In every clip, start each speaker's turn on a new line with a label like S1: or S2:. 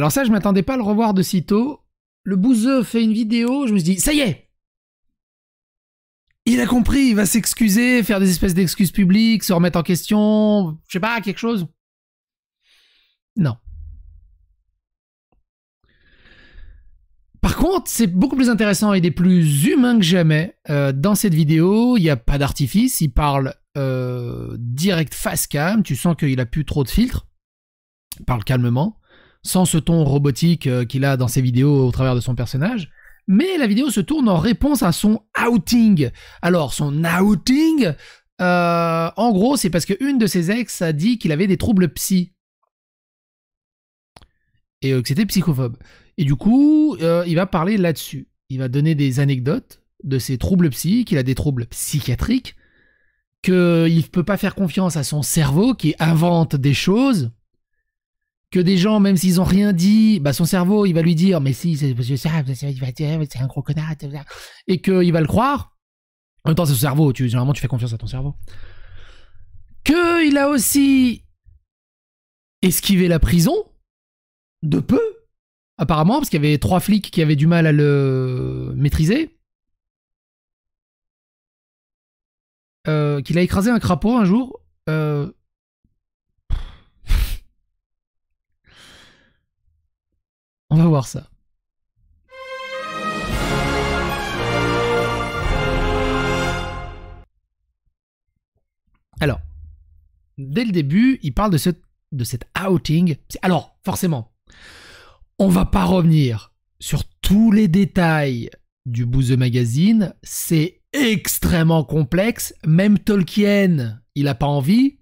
S1: Alors ça, je ne m'attendais pas à le revoir de si tôt. Le bouseux fait une vidéo, je me suis dit, ça y est Il a compris, il va s'excuser, faire des espèces d'excuses publiques, se remettre en question, je sais pas, quelque chose. Non. Par contre, c'est beaucoup plus intéressant, il est plus humain que jamais. Euh, dans cette vidéo, il n'y a pas d'artifice, il parle euh, direct face cam, tu sens qu'il a plus trop de filtres, il parle calmement sans ce ton robotique euh, qu'il a dans ses vidéos au travers de son personnage. Mais la vidéo se tourne en réponse à son outing. Alors, son outing, euh, en gros, c'est parce qu'une de ses ex a dit qu'il avait des troubles psy. Et euh, que c'était psychophobe. Et du coup, il va parler là-dessus. Il va donner des anecdotes de ses troubles psy, qu'il a des troubles psychiatriques, qu'il ne peut pas faire confiance à son cerveau qui invente des choses que des gens, même s'ils ont rien dit, bah son cerveau, il va lui dire, mais si, c'est un gros connard, et qu'il va le croire. En même temps, c'est son cerveau, tu, généralement, tu fais confiance à ton cerveau. Que il a aussi esquivé la prison, de peu, apparemment, parce qu'il y avait trois flics qui avaient du mal à le maîtriser. Euh, qu'il a écrasé un crapaud un jour. Euh, On va voir ça. Alors, dès le début, il parle de, ce, de cet outing. Alors, forcément, on va pas revenir sur tous les détails du Booze magazine. C'est extrêmement complexe. Même Tolkien, il n'a pas envie.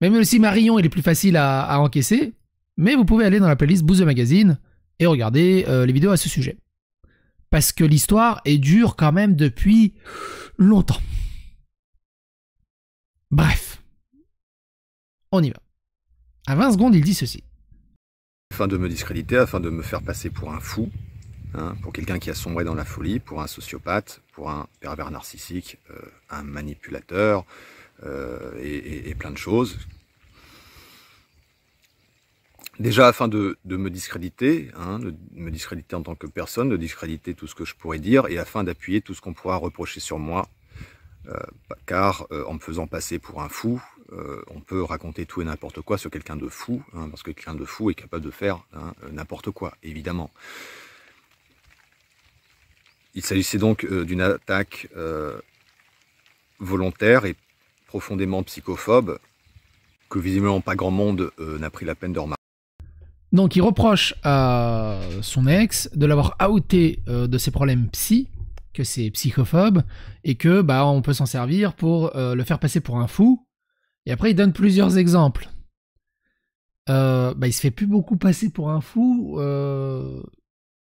S1: Même si Marion, il est plus facile à encaisser mais vous pouvez aller dans la playlist Booze Magazine et regarder euh, les vidéos à ce sujet. Parce que l'histoire est dure quand même depuis longtemps. Bref, on y va. À 20 secondes, il dit ceci.
S2: Afin de me discréditer, afin de me faire passer pour un fou, hein, pour quelqu'un qui a sombré dans la folie, pour un sociopathe, pour un pervers narcissique, euh, un manipulateur, euh, et plein de choses, Déjà afin de, me discréditer, hein, de me discréditer en tant que personne, de discréditer tout ce que je pourrais dire, et afin d'appuyer tout ce qu'on pourra reprocher sur moi, euh, car euh, en me faisant passer pour un fou, euh, on peut raconter tout et n'importe quoi sur quelqu'un de fou, hein, parce que quelqu'un de fou est capable de faire hein, n'importe quoi, évidemment. Il s'agissait donc d'une attaque volontaire et profondément psychophobe, que visiblement pas grand monde n'a pris la peine de remarquer.
S1: Donc il reproche à son ex de l'avoir outé euh, de ses problèmes psy, que c'est psychophobe, et que bah on peut s'en servir pour euh, le faire passer pour un fou. Et après il donne plusieurs exemples. Euh, bah, il se fait plus beaucoup passer pour un fou.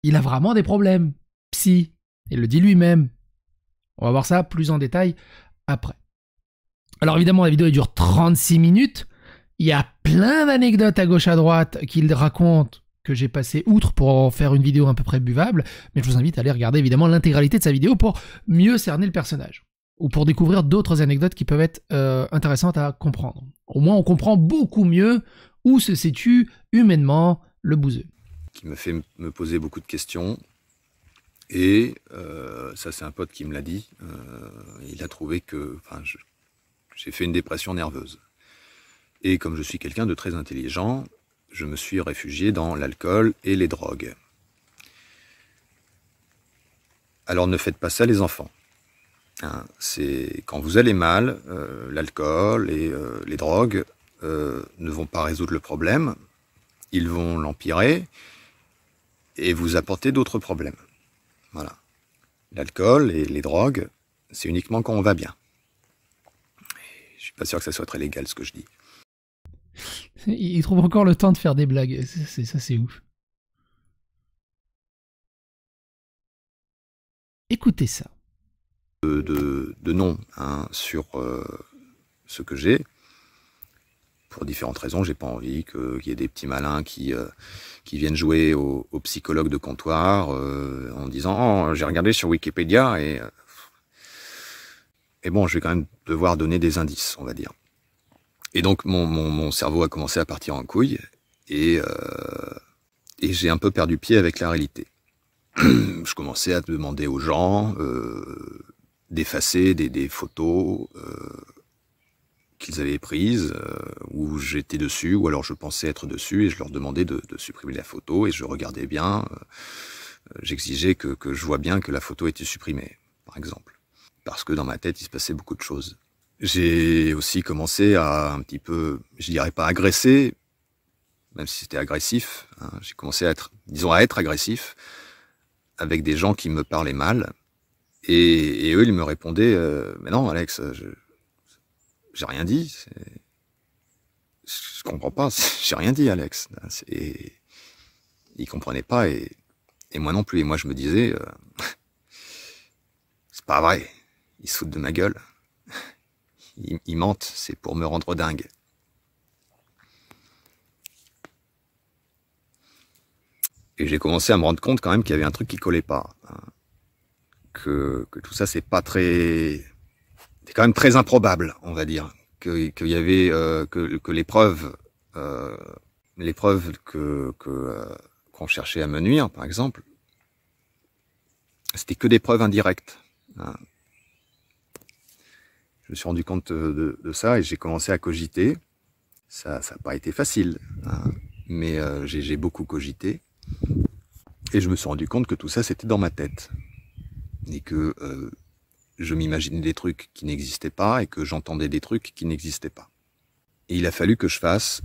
S1: il a vraiment des problèmes psy. Il le dit lui-même. On va voir ça plus en détail après. Alors évidemment la vidéo dure 36 minutes. Il y a plein d'anecdotes à gauche à droite qu'il raconte que j'ai passé outre pour faire une vidéo à peu près buvable, mais je vous invite à aller regarder évidemment l'intégralité de sa vidéo pour mieux cerner le personnage ou pour découvrir d'autres anecdotes qui peuvent être euh, intéressantes à comprendre. Au moins, on comprend beaucoup mieux où se situe humainement le bouseux.
S2: Qui me fait me poser beaucoup de questions. Et euh, ça, c'est un pote qui me l'a dit. Euh, il a trouvé que j'ai fait une dépression nerveuse. Et comme je suis quelqu'un de très intelligent, je me suis réfugié dans l'alcool et les drogues. Alors ne faites pas ça les enfants. Hein, c'est quand vous allez mal, euh, l'alcool et euh, les drogues euh, ne vont pas résoudre le problème, ils vont l'empirer et vous apporter d'autres problèmes. Voilà. L'alcool et les drogues, c'est uniquement quand on va bien. Je ne suis pas sûr que ça soit très légal ce que je dis.
S1: il trouve encore le temps de faire des blagues. ça, c'est ouf. Écoutez ça.
S2: De, nom hein, sur euh, ce que j'ai. Pour différentes raisons, j'ai pas envie qu'il y ait des petits malins qui, euh, viennent jouer au, psychologue de comptoir euh, en disant oh, j'ai regardé sur Wikipédia et et bon, je vais quand même devoir donner des indices, on va dire. Et donc mon, mon, mon, cerveau a commencé à partir en couille et, euh, et j'ai un peu perdu pied avec la réalité. je commençais à demander aux gens euh, d'effacer des, des, photos euh, qu'ils avaient prises, euh, où j'étais dessus, ou alors je pensais être dessus, et je leur demandais de, de supprimer la photo, et je regardais bien, euh, j'exigeais que, que je vois bien que la photo était supprimée, par exemple. Parce que dans ma tête, il se passait beaucoup de choses. J'ai aussi commencé à un petit peu, je dirais pas agresser, même si c'était agressif. Hein. J'ai commencé à être, disons, à être agressif avec des gens qui me parlaient mal. Et, eux, ils me répondaient euh, Mais non, Alex, euh, j'ai rien dit. Je comprends pas. J'ai rien dit, Alex. Et ils comprenaient pas et, moi non plus. Et moi, je me disais euh, C'est pas vrai. Ils foutent de ma gueule ils, mentent, c'est pour me rendre dingue. Et j'ai commencé à me rendre compte quand même qu'il y avait un truc qui collait pas. Hein. Que, que, tout ça, c'est pas très... C'est quand même très improbable, on va dire. Que, que y avait, euh, que, que l'épreuve, euh, preuves que, que, euh, qu'on cherchait à me nuire, par exemple, c'était que des preuves indirectes. Hein je me suis rendu compte euh, de, ça et j'ai commencé à cogiter. Ça n'a pas été facile, hein, mais euh, j'ai beaucoup cogité. Et je me suis rendu compte que tout ça, c'était dans ma tête. Et que euh, je m'imaginais des trucs qui n'existaient pas et que j'entendais des trucs qui n'existaient pas. Et il a fallu que je fasse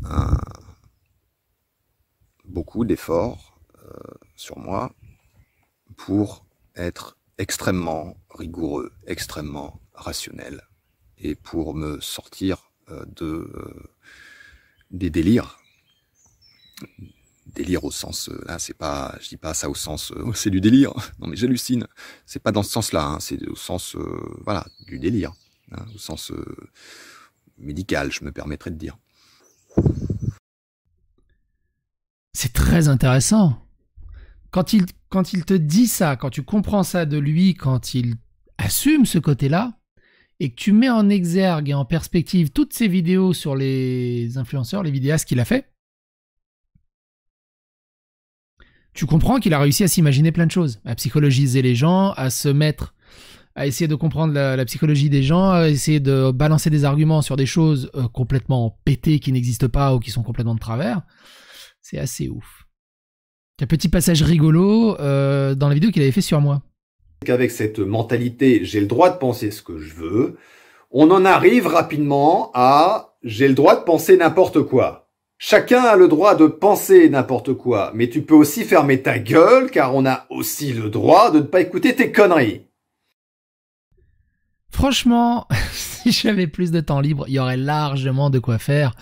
S2: beaucoup d'efforts sur moi pour être extrêmement rigoureux, extrêmement rationnel et pour me sortir euh, de, euh, des délires. Délire au sens, euh, là, c'est pas, je dis pas ça au sens, c'est du délire. Non, mais j'hallucine. C'est pas dans ce sens-là, hein, c'est au sens, voilà, du délire, hein, au sens médical, je me permettrais de dire.
S1: C'est très intéressant. Quand il, quand il te dit ça, quand tu comprends ça de lui, quand il assume ce côté-là, et que tu mets en exergue et en perspective toutes ces vidéos sur les influenceurs, les vidéastes qu'il a fait, tu comprends qu'il a réussi à s'imaginer plein de choses, à psychologiser les gens, à se mettre, à essayer de comprendre la, psychologie des gens, à essayer de balancer des arguments sur des choses euh, complètement pétées qui n'existent pas ou qui sont complètement de travers. C'est assez ouf. Un petit passage rigolo euh, dans la vidéo qu'il avait fait sur moi
S2: qu'avec cette mentalité, j'ai le droit de penser ce que je veux, on en arrive rapidement à j'ai le droit de penser n'importe quoi. Chacun a le droit de penser n'importe quoi, mais tu peux aussi fermer ta gueule car on a aussi le droit de ne pas écouter tes conneries.
S1: Franchement, si j'avais plus de temps libre, il y aurait largement de quoi faire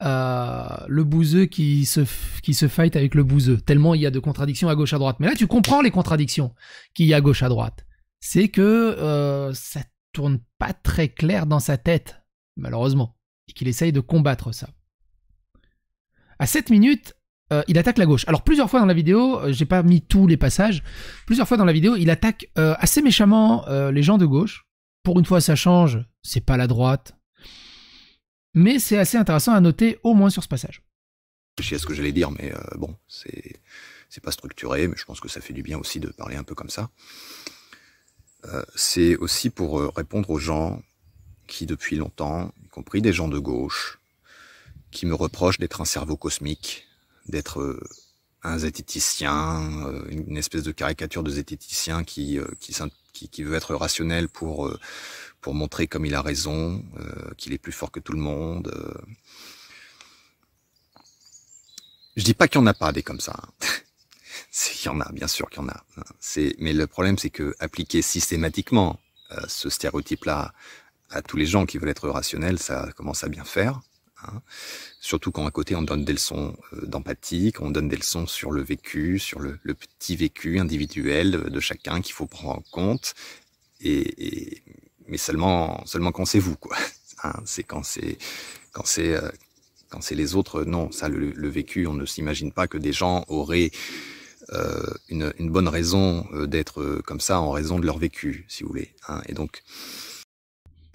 S1: le bouseux qui se, qui fight avec le bouseux, tellement il y a de contradictions à gauche à droite. Mais là, tu comprends les contradictions qu'il y a à gauche à droite. C'est que euh, ça tourne pas très clair dans sa tête, malheureusement, et qu'il essaye de combattre ça. À 7 minutes, euh, il attaque la gauche. Alors plusieurs fois dans la vidéo, euh, j'ai pas mis tous les passages, plusieurs fois dans la vidéo, il attaque assez méchamment les gens de gauche. Pour une fois, ça change, c'est pas la droite, mais c'est assez intéressant à noter au moins sur ce passage.
S2: Je sais ce que j'allais dire, mais euh, bon, c'est c'est pas structuré, mais je pense que ça fait du bien aussi de parler un peu comme ça. Euh, c'est aussi pour euh, répondre aux gens qui, depuis longtemps, y compris des gens de gauche, qui me reprochent d'être un cerveau cosmique, d'être un zététicien, une espèce de caricature de zététicien qui, qui, qui veut être rationnel pour pour montrer comme il a raison, euh, qu'il est plus fort que tout le monde. Euh. Je dis pas qu'il y en a pas des comme ça. Hein. il y en a, bien sûr qu'il y en a. Hein. mais le problème, c'est que appliquer systématiquement euh, ce stéréotype-là à tous les gens qui veulent être rationnels, ça commence à bien faire. Hein. Surtout quand à côté on donne des leçons euh, d'empathie, qu'on donne des leçons sur le vécu, sur le, petit vécu individuel de, chacun qu'il faut prendre en compte. et, mais seulement, seulement quand c'est vous, quoi. Hein, c'est quand c'est, quand c'est, euh, quand c'est les autres. Non, ça, le, vécu, on ne s'imagine pas que des gens auraient euh, une, bonne raison euh, d'être comme ça en raison de leur vécu, si vous voulez. Hein, et donc.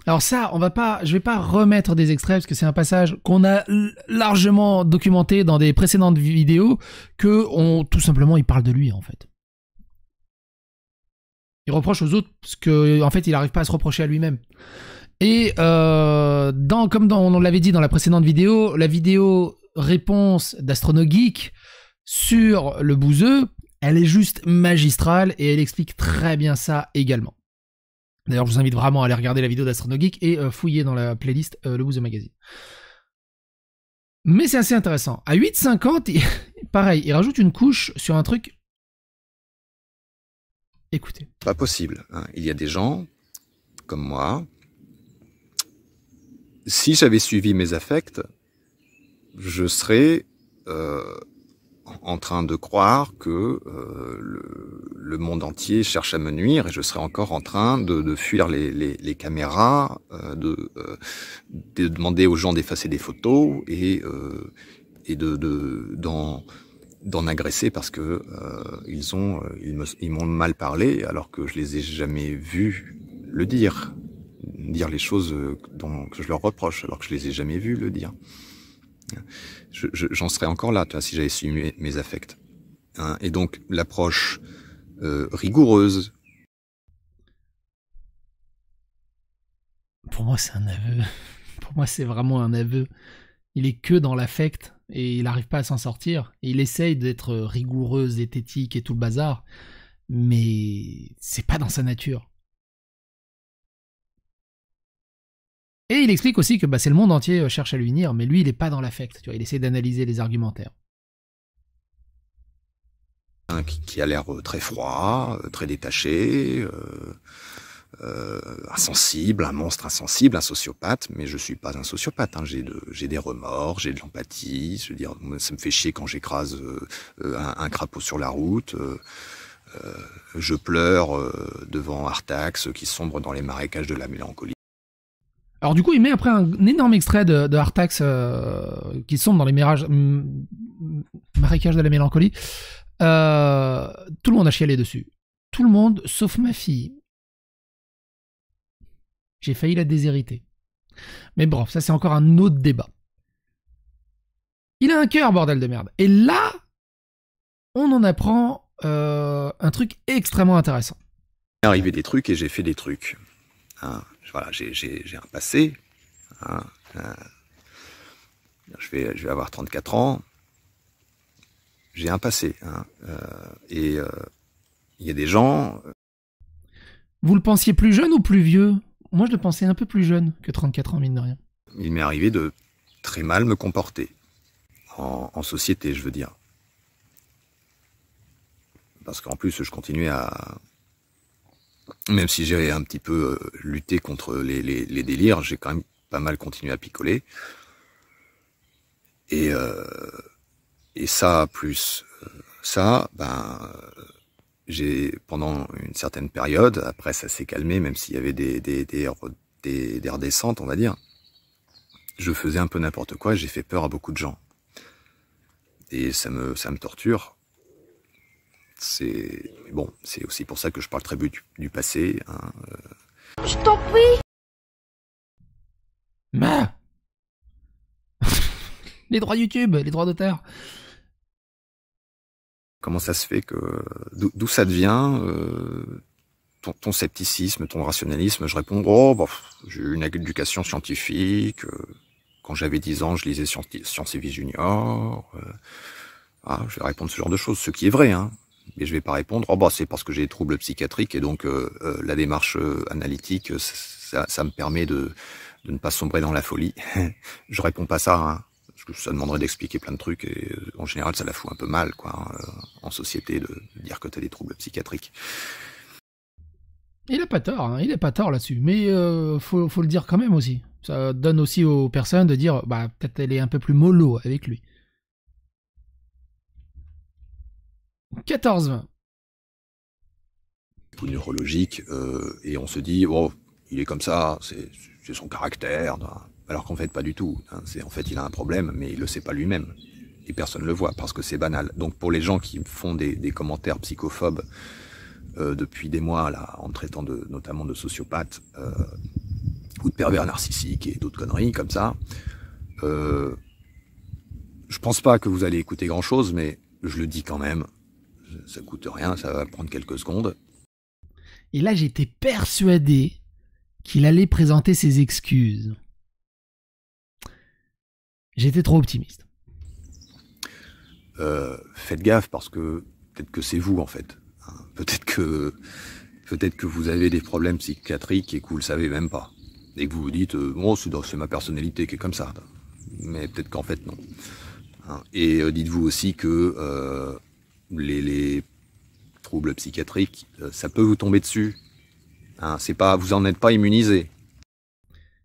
S1: Alors ça, on va pas, je vais pas remettre des extraits parce que c'est un passage qu'on a largement documenté dans des précédentes vidéos que on tout simplement il parle de lui en fait. Il reproche aux autres ce que, en fait, il n'arrive pas à se reprocher à lui-même. Et euh, dans, comme on l'avait dit dans la précédente vidéo, la vidéo réponse d'AstronoGeek sur le bouseux, elle est juste magistrale et elle explique très bien ça également. D'ailleurs, je vous invite vraiment à aller regarder la vidéo d'AstronoGeek et euh, fouiller dans la playlist euh, Le Bouseux Magazine. Mais c'est assez intéressant. À 8,50, pareil, il rajoute une couche sur un truc
S2: Écoutez. Pas possible. Hein. Il y a des gens, comme moi, si j'avais suivi mes affects, je serais euh, en train de croire que euh, le, le, monde entier cherche à me nuire et je serais encore en train de, de fuir les, les, les caméras, euh, de, euh, de, demander aux gens d'effacer des photos et, euh, et de, d'en, de, d'en agresser parce que euh, ils ont euh, ils m'ont mal parlé alors que je les ai jamais vus le dire dire les choses euh, dont, que je leur reproche alors que je les ai jamais vus le dire j'en je, serais encore là si j'avais su mes, mes affects hein. et donc l'approche rigoureuse
S1: pour moi c'est un aveu pour moi c'est vraiment un aveu il est que dans l'affect et il n'arrive pas à s'en sortir. il essaye d'être rigoureux, zététique et tout le bazar, mais c'est pas dans sa nature. Et il explique aussi que bah, c'est le monde entier euh, cherche à lui unir, mais lui, il n'est pas dans l'affect. Tu il essaie d'analyser les
S2: argumentaires. Qui, a l'air euh, très froid, euh, très détaché, euh, insensible, un monstre insensible, un sociopathe, mais je suis pas un sociopathe. Hein. J'ai des remords, j'ai de l'empathie. Je dire, ça me fait chier quand j'écrase euh, un, crapaud sur la route. Euh, je pleure devant Artax qui sombre dans les marécages de la mélancolie.
S1: Alors du coup, il met après un, énorme extrait de, Artax qui sombre dans les marécages de la mélancolie. tout le monde a chialé dessus. Tout le monde, sauf ma fille j'ai failli la déshériter. Mais bref, ça c'est encore un autre débat. Il a un cœur, bordel de merde. Et là, on en apprend euh, un truc extrêmement intéressant.
S2: Il est arrivé des trucs et j'ai fait des trucs. Hein, voilà, j'ai un passé. Hein, hein. Je, vais, avoir 34 ans. J'ai un passé. Euh, et euh, il y a des gens...
S1: Vous le pensiez plus jeune ou plus vieux moi, je le pensais un peu plus jeune que 34 ans, mine de rien.
S2: Il m'est arrivé de très mal me comporter. En, société, je veux dire. Parce qu'en plus, je continuais à. Même si j'ai un petit peu euh, lutté contre les, délires, j'ai quand même pas mal continué à picoler. Et, euh, et ça, plus euh, ça, ben, j'ai pendant une certaine période, après ça s'est calmé, même s'il y avait des des, des, redescentes, on va dire. Je faisais un peu n'importe quoi, j'ai fait peur à beaucoup de gens. Et ça me, ça me torture. C'est bon, c'est aussi pour ça que je parle très peu du, passé. Hein, euh.
S1: Je t'en prie. Mais les droits YouTube, les droits d'auteur.
S2: Comment ça se fait que d'où ça devient euh, ton, scepticisme, ton rationalisme Je réponds oh bah, j'ai eu une éducation scientifique. Euh, quand j'avais 10 ans, je lisais Sciences et Vie Junior. Euh, ah, je vais répondre ce genre de choses, ce qui est vrai, hein. Mais je vais pas répondre. Oh bah c'est parce que j'ai des troubles psychiatriques et donc la démarche analytique, ça, me permet de, ne pas sombrer dans la folie. je réponds pas ça. Hein que ça demanderait d'expliquer plein de trucs et euh, en général ça la fout un peu mal quoi hein, euh, en société de, dire que t'as des troubles psychiatriques.
S1: Il n'a pas tort, hein, il n'a pas tort là-dessus, mais il euh, faut, le dire quand même aussi. Ça donne aussi aux personnes de dire bah peut-être elle est un peu plus mollo avec lui. 14-20.
S2: Neurologique, et on se dit, oh, il est comme ça, c'est son caractère. Alors qu'en fait, pas du tout. Hein. C'est En fait, il a un problème, mais il le sait pas lui-même. Et personne ne le voit, parce que c'est banal. Donc pour les gens qui font des, commentaires psychophobes euh, depuis des mois, là, en traitant notamment de sociopathes, euh, ou de pervers narcissiques et d'autres conneries comme ça, euh, je pense pas que vous allez écouter grand-chose, mais je le dis quand même. Ça coûte rien, ça va prendre quelques secondes.
S1: Et là, j'étais persuadé qu'il allait présenter ses excuses. J'étais trop optimiste.
S2: Euh, faites gaffe parce que peut-être que c'est vous en fait. Hein, peut-être que peut-être que vous avez des problèmes psychiatriques et que vous le savez même pas. Et que vous vous dites euh, oh, c'est ma personnalité qui est comme ça. Mais peut-être qu'en fait non. Hein, et euh, dites-vous aussi que les, troubles psychiatriques, ça peut vous tomber dessus. Hein, c'est pas, vous en êtes pas immunisé.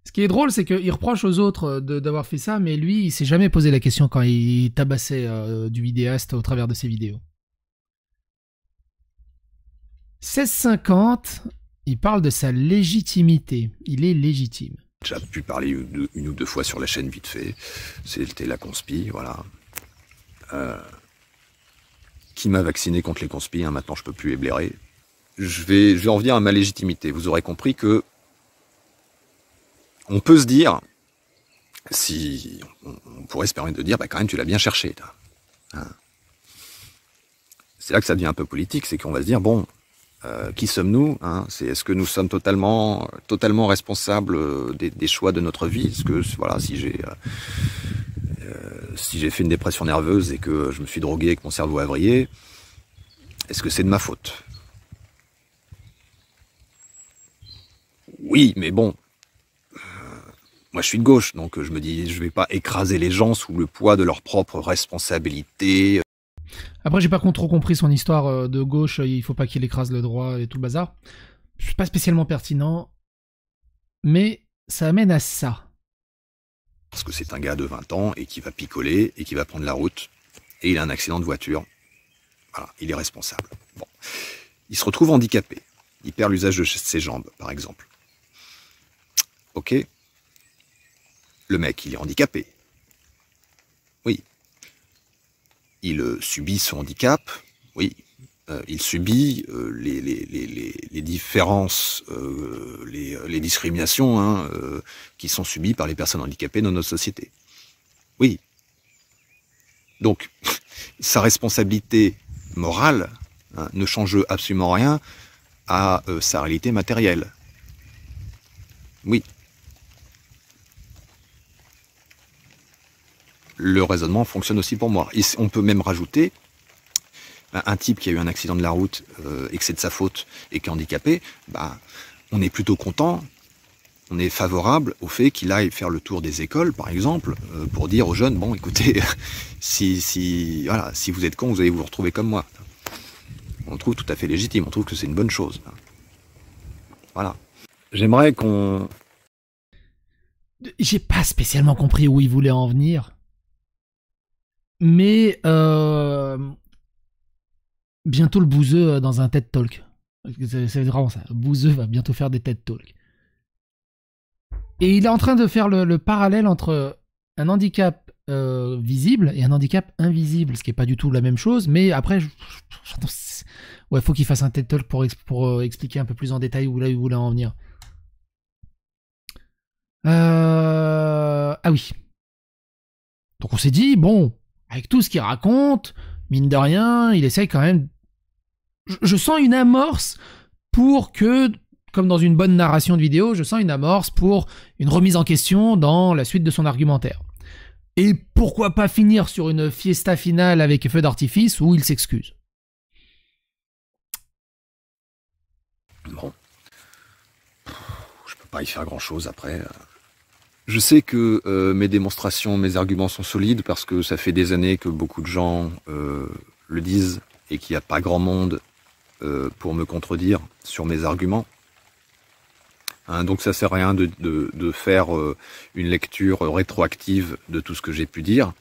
S1: Ce qui est drôle, c'est qu'il reproche aux autres euh, d'avoir fait ça, mais lui, il s'est jamais posé la question quand il tabassait euh, du vidéaste au travers de ses vidéos. 1650, il parle de sa légitimité. Il est légitime.
S2: J'ai pu parler une, ou deux fois sur la chaîne vite fait. C'était la conspi, voilà. Euh, qui m'a vacciné contre les conspires, hein, maintenant je peux plus éblérer. Je vais, je vais en venir à ma légitimité. Vous aurez compris que on peut se dire, si on, pourrait se permettre de dire, bah quand même, tu l'as bien cherché. Hein c'est là que ça devient un peu politique, c'est qu'on va se dire, bon, euh, qui sommes-nous hein? C'est est-ce que nous sommes totalement, totalement responsables des, choix de notre vie Est-ce que voilà, si j'ai euh, euh, si j'ai fait une dépression nerveuse et que je me suis drogué et que mon cerveau a vrillé, est-ce que c'est de ma faute Oui, mais bon, moi, je suis de gauche, donc euh, je me dis, je vais pas écraser les gens sous le poids de leur propre responsabilité. Euh.
S1: Après, j'ai pas trop compris son histoire euh, de gauche, il faut pas qu'il écrase le droit et tout le bazar. Je suis pas spécialement pertinent, mais ça amène à ça.
S2: Parce que c'est un gars de 20 ans et qui va picoler et qui va prendre la route et il a un accident de voiture. Voilà, il est responsable. Bon. Il se retrouve handicapé. Il perd l'usage de ses jambes, par exemple. Ok, le mec, il est handicapé. Oui. Il euh, subit son handicap. Oui. Euh, il subit euh, les, différences, les, discriminations hein, qui sont subies par les personnes handicapées dans notre société. Oui. Donc, sa responsabilité morale hein, ne change absolument rien à sa réalité matérielle. Oui, le raisonnement fonctionne aussi pour moi. on peut même rajouter ben, un type qui a eu un accident de la route euh, et que c'est de sa faute et qui est handicapé, bah, on est plutôt content, on est favorable au fait qu'il aille faire le tour des écoles, par exemple, euh, pour dire aux jeunes, bon, écoutez, si, si, voilà, si vous êtes con, vous allez vous retrouver comme moi. On le trouve tout à fait légitime, on trouve que c'est une bonne chose. Voilà. J'aimerais qu'on...
S1: J'ai pas spécialement compris où il voulait en venir. Mais euh, bientôt le bouseux euh, dans un TED Talk. C'est vraiment ça. Bouzeux va bientôt faire des TED Talks. Et il est en train de faire le, parallèle entre un handicap euh, visible et un handicap invisible, ce qui n'est pas du tout la même chose. Mais après, il faut qu'il fasse un TED Talk pour, expliquer un peu plus en détail où là il voulait en venir. ah oui. Donc on s'est dit, bon, avec tout ce qu'il raconte, mine de rien, il essaye quand même. Je, sens une amorce pour que, comme dans une bonne narration de vidéo, je sens une amorce pour une remise en question dans la suite de son argumentaire. Et pourquoi pas finir sur une fiesta finale avec feu d'artifice où il s'excuse.
S2: Bon. Je peux pas y faire grand chose après. Euh. Je sais que euh, mes démonstrations, mes arguments sont solides parce que ça fait des années que beaucoup de gens euh, le disent et qu'il n'y a pas grand monde euh, pour me contredire sur mes arguments. Hein, donc ça sert à rien de, de faire une lecture rétroactive de tout ce que j'ai pu dire.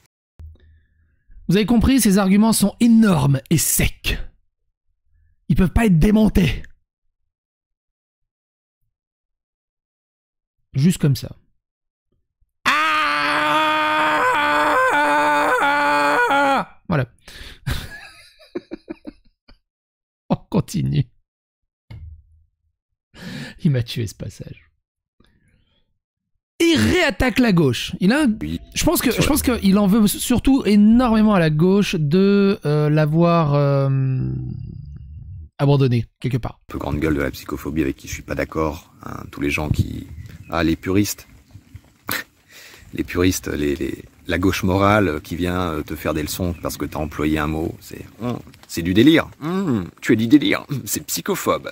S1: Vous avez compris, ces arguments sont énormes et secs. Ils peuvent pas être démontés. Juste comme ça. Voilà. On continue. Il m'a tué ce passage. Il réattaque la gauche. Il a, je pense que, je pense qu'il en veut surtout énormément à la gauche de euh, l'avoir euh, abandonné quelque part.
S2: Un peu grande gueule de la psychophobie avec qui je suis pas d'accord. Hein, tous les gens qui, ah les puristes, les puristes, les, la gauche morale qui vient euh, te faire des leçons parce que t'as employé un mot. C'est hmm, c'est du délire. Hmm, tu as dit délire. Hmm, c'est psychophobe.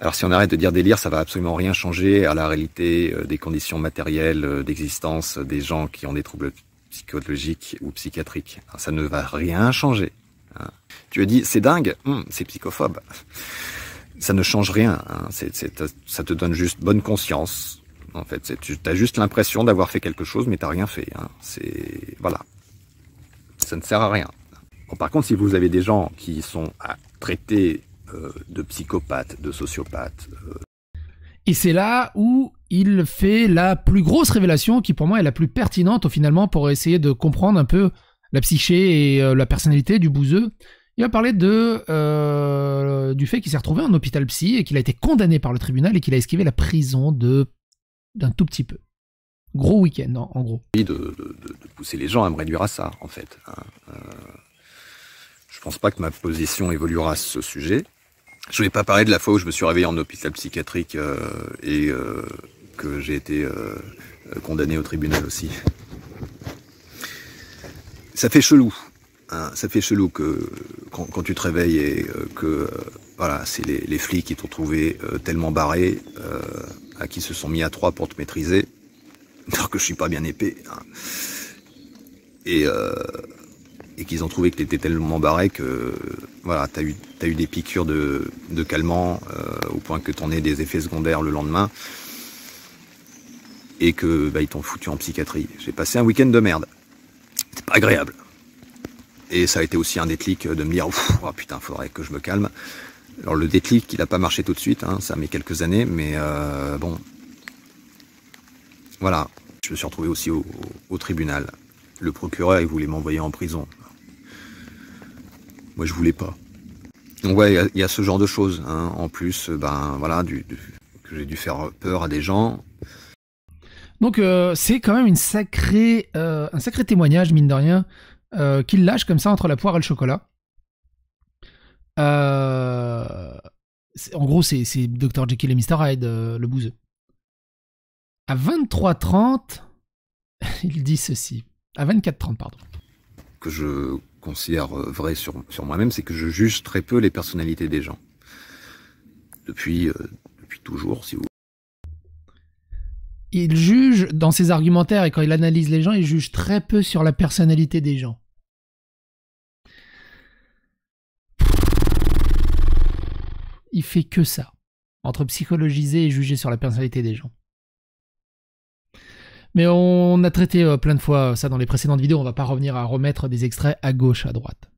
S2: Alors si on arrête de dire délire, ça va absolument rien changer à la réalité euh, des conditions matérielles euh, d'existence des gens qui ont des troubles psychologiques ou psychiatriques. Ça ne va rien changer. Hein. Tu as dit c'est dingue, c'est psychophobe. Ça ne change rien. Hein. ça te donne juste bonne conscience en fait, tu as juste l'impression d'avoir fait quelque chose, mais tu rien fait. Hein. C'est voilà, ça ne sert à rien. par contre, si vous avez des gens qui sont à traiter euh, de psychopathes, de sociopathes, euh
S1: et c'est là où il fait la plus grosse révélation, qui pour moi est la plus pertinente finalement pour essayer de comprendre un peu la psyché et euh, la personnalité du bouseux. Il va parler de, du fait qu'il s'est retrouvé en hôpital psy et qu'il a été condamné par le tribunal et qu'il a esquivé la prison de d'un tout petit peu. Gros week-end, hein, en, gros.
S2: De, de, de, pousser les gens à me réduire à ça, en fait. Hein. Euh, je pense pas que ma position évoluera à ce sujet. Je vais pas parler de la fois où je me suis réveillé en hôpital psychiatrique euh, et euh, que j'ai été euh, condamné au tribunal aussi. Ça fait chelou. Hein. ça fait chelou que quand, tu te réveilles et que voilà, c'est les, les, flics qui t'ont trouvé tellement barré à qui se sont mis à trois pour te maîtriser, alors que je suis pas bien épais, hein. euh, et, qu'ils ont trouvé que tu étais tellement barré que voilà, t'as eu, as eu des piqûres de, calmant euh, au point que t'en aies des effets secondaires le lendemain et que bah, ils t'ont foutu en psychiatrie. J'ai passé un week-end de merde. C'était pas agréable. Et ça a été aussi un déclic de me dire, oh putain, faudrait que je me calme. Alors le déclic, il n'a pas marché tout de suite, hein, ça met quelques années, mais euh, bon. Voilà, je me suis retrouvé aussi au, tribunal. Le procureur, il voulait m'envoyer en prison. Moi, je voulais pas. Donc ouais, il y, a ce genre de choses. Hein. En plus, ben voilà, que j'ai dû faire peur à des gens.
S1: Donc euh, c'est quand même euh, un sacré témoignage, mine de rien, qu'il lâche comme ça entre la poire et le chocolat. Euh, en gros, c'est Dr. Jekyll et Mr. Hyde, euh, le bouseux. À 23h30, il dit ceci. À 24h30, pardon.
S2: Que je considère vrai sur, sur moi-même, c'est que je juge très peu les personnalités des gens. Depuis, euh, depuis toujours, si vous
S1: il juge dans ses argumentaires et quand il analyse les gens, il juge très peu sur la personnalité des gens. il fait que ça, entre psychologiser et juger sur la personnalité des gens. Mais on a traité euh, plein de fois euh, ça dans les précédentes vidéos, on va pas revenir à remettre des extraits à gauche, à droite.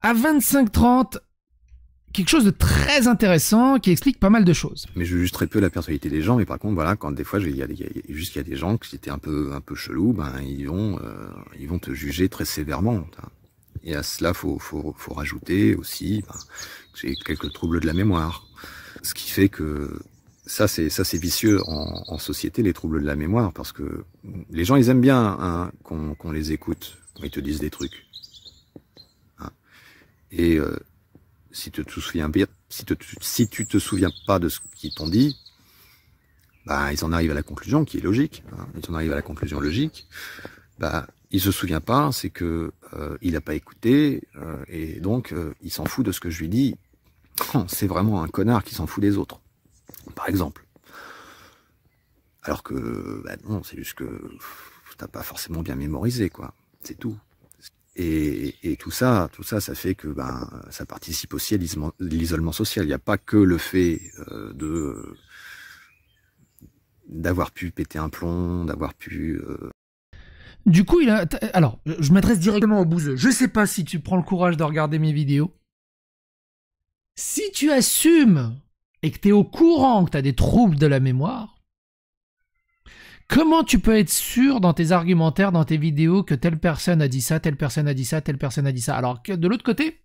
S1: À 25-30, quelque chose de très intéressant qui explique pas mal de choses.
S2: Mais je juge très peu la personnalité des gens, mais par contre, voilà, quand des fois, il y a, des gens qui étaient un peu, un peu chelous, ben, ils vont, euh, ils vont te juger très sévèrement. Et à cela, faut, faut, faut rajouter aussi ben, que j'ai quelques troubles de la mémoire, ce qui fait que ça c'est ça c'est vicieux en, en, société les troubles de la mémoire parce que les gens ils aiment bien hein, qu'on les écoute, ils te disent des trucs. Hein. Et euh, si tu te souviens bien, si, te, si tu te souviens pas de ce qu'ils t'ont dit, bah, ils en arrivent à la conclusion qui est logique. Hein. Ils en arrivent à la conclusion logique. Bah, il se souvient pas, c'est que euh, il n'a pas écouté, euh, et donc euh, il s'en fout de ce que je lui dis. Hum, c'est vraiment un connard qui s'en fout des autres, par exemple. Alors que, bah non, c'est juste que t'as pas forcément bien mémorisé, quoi. C'est tout. Et, tout ça, tout ça, ça fait que ben, ça participe aussi à l'isolement social. Il n'y a pas que le fait de d'avoir pu péter un plomb, d'avoir pu
S1: du coup, il a. Alors, je m'adresse directement au bouseux. Je ne sais pas si tu prends le courage de regarder mes vidéos. Si tu assumes et que tu es au courant que tu as des troubles de la mémoire, comment tu peux être sûr dans tes argumentaires, dans tes vidéos, que telle personne a dit ça, telle personne a dit ça, telle personne a dit ça Alors que de l'autre côté,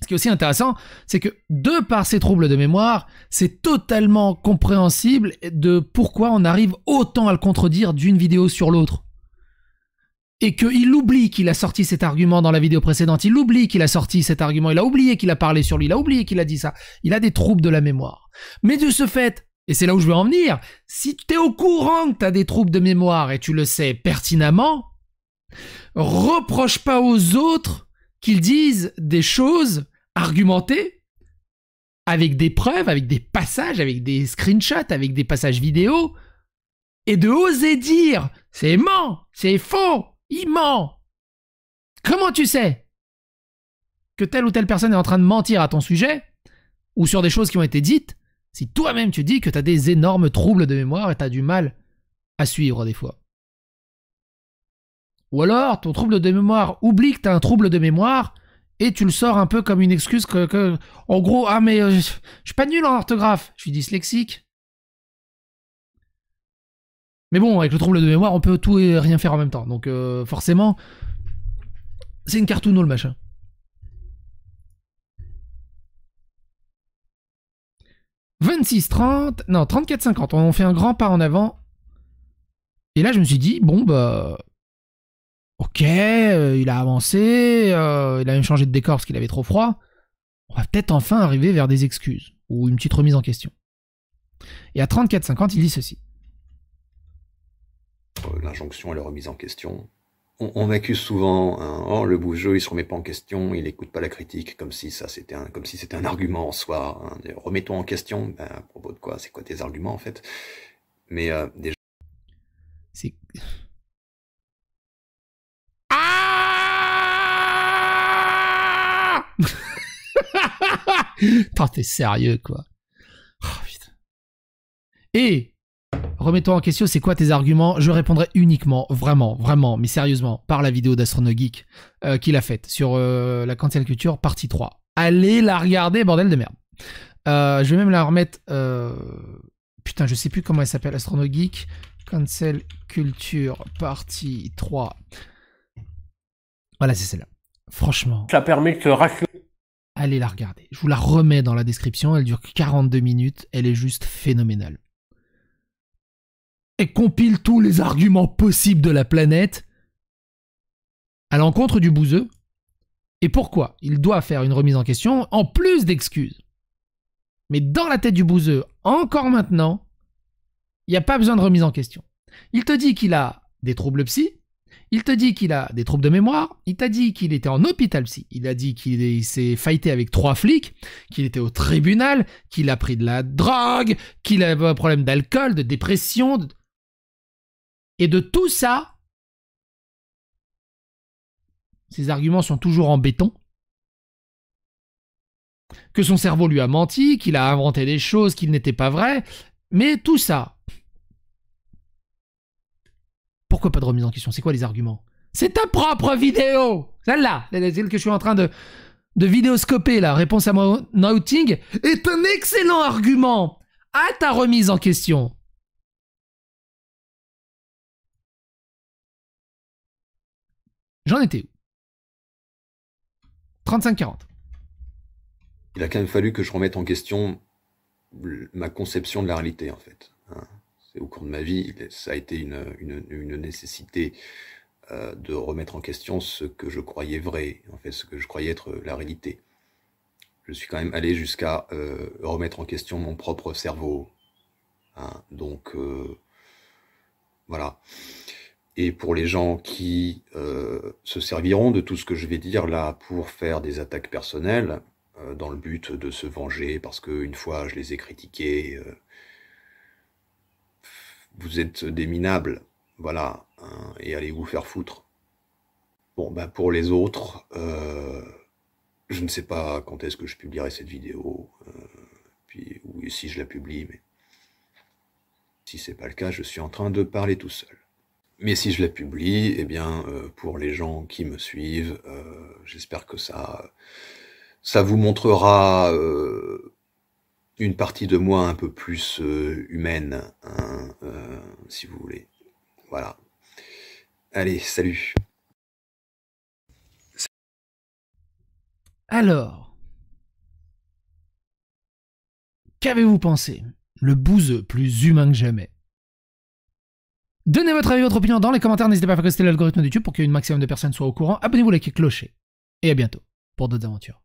S1: ce qui est aussi intéressant, c'est que de par ces troubles de mémoire, c'est totalement compréhensible de pourquoi on arrive autant à le contredire d'une vidéo sur l'autre et qu'il oublie qu'il a sorti cet argument dans la vidéo précédente, il oublie qu'il a sorti cet argument, il a oublié qu'il a parlé sur lui, il a oublié qu'il a dit ça, il a des troubles de la mémoire. Mais de ce fait, et c'est là où je veux en venir, si tu es au courant que tu as des troubles de mémoire et tu le sais pertinemment, reproche pas aux autres qu'ils disent des choses argumentées avec des preuves, avec des passages, avec des screenshots, avec des passages vidéo, et de oser dire c'est ment, c'est faux, il ment Comment tu sais que telle ou telle personne est en train de mentir à ton sujet ou sur des choses qui ont été dites si toi-même tu dis que tu as des énormes troubles de mémoire et tu as du mal à suivre des fois Ou alors ton trouble de mémoire oublie que tu un trouble de mémoire et tu le sors un peu comme une excuse que, en gros ah mais euh, je suis pas nul en orthographe, je suis dyslexique. Mais bon, avec le trouble de mémoire, on peut tout et rien faire en même temps. Donc euh, forcément, c'est une ou le machin. « 26, 30, non, 34, 50. On fait un grand pas en avant. Et là, je me suis dit, bon, bah, ok, euh, il a avancé, euh, il a même changé de décor parce qu'il avait trop froid. On va peut-être enfin arriver vers des excuses ou une petite remise en question. Et à 34, 50, il dit ceci
S2: l'injonction et la remise en question. On, on accuse souvent, hein, oh le bougeux, il se remet pas en question, il écoute pas la critique, comme si ça c'était un, comme si c'était un argument en soi. Hein. Remettons en question, ben, à propos de quoi C'est quoi tes arguments en fait Mais euh, déjà. C'est.
S1: Ah t'es sérieux quoi. Oh, putain. Et Remets-toi en question, c'est quoi tes arguments Je répondrai uniquement, vraiment, vraiment, mais sérieusement, par la vidéo d'Astrono euh, qu'il a faite sur euh, la cancel culture partie 3. Allez la regarder, bordel de merde. Euh, je vais même la remettre. Putain, je sais plus comment elle s'appelle, Astrono Geek. Cancel culture partie 3. Voilà, c'est celle-là. Franchement. Ça permet de allez la regarder. Je vous la remets dans la description, elle dure 42 minutes, elle est juste phénoménale et compile tous les arguments possibles de la planète à l'encontre du bouseux. Et pourquoi Il doit faire une remise en question en plus d'excuses. Mais dans la tête du bouseux, encore maintenant, il n'y a pas besoin de remise en question. Il te dit qu'il a des troubles psy, il te dit qu'il a des troubles de mémoire, il t'a dit qu'il était en hôpital psy, il a dit qu'il s'est fighté avec trois flics, qu'il était au tribunal, qu'il a pris de la drogue, qu'il avait un problème d'alcool, de dépression. De... Et de tout ça, ses arguments sont toujours en béton, que son cerveau lui a menti, qu'il a inventé des choses qui n'étaient pas vraies, mais tout ça. Pourquoi pas de remise en question C'est quoi les arguments C'est ta propre vidéo Celle-là, celle que je suis en train de, de vidéoscoper, la réponse à mon outing, est un excellent argument à ta remise en question. J'en étais où 35-40.
S2: Il a quand même fallu que je remette en question ma conception de la réalité, en fait. Hein. au cours de ma vie, ça a été une, nécessité euh, de remettre en question ce que je croyais vrai, en fait, ce que je croyais être euh, la réalité. Je suis quand même allé jusqu'à euh, remettre en question mon propre cerveau. Hein. donc, voilà. Et pour les gens qui euh, se serviront de tout ce que je vais dire là pour faire des attaques personnelles, euh, dans le but de se venger parce qu'une fois je les ai critiqués, euh, vous êtes des minables, voilà, hein, et allez vous faire foutre. Bon, ben pour les autres, je ne sais pas quand est-ce que je publierai cette vidéo, puis, ou si je la publie, mais si c'est pas le cas, je suis en train de parler tout seul. Mais si je la publie, eh bien, euh, pour les gens qui me suivent, euh, j'espère que ça, ça vous montrera euh, une partie de moi un peu plus humaine, hein, si vous voulez. Voilà. Allez, salut.
S1: Alors, qu'avez-vous pensé Le bouseux plus humain que jamais. Donnez votre avis, votre opinion dans les commentaires. N'hésitez pas à faire l'algorithme de YouTube pour qu'une maximum de personnes soient au courant. Abonnez-vous, likez, clochez. Et à bientôt pour d'autres aventures.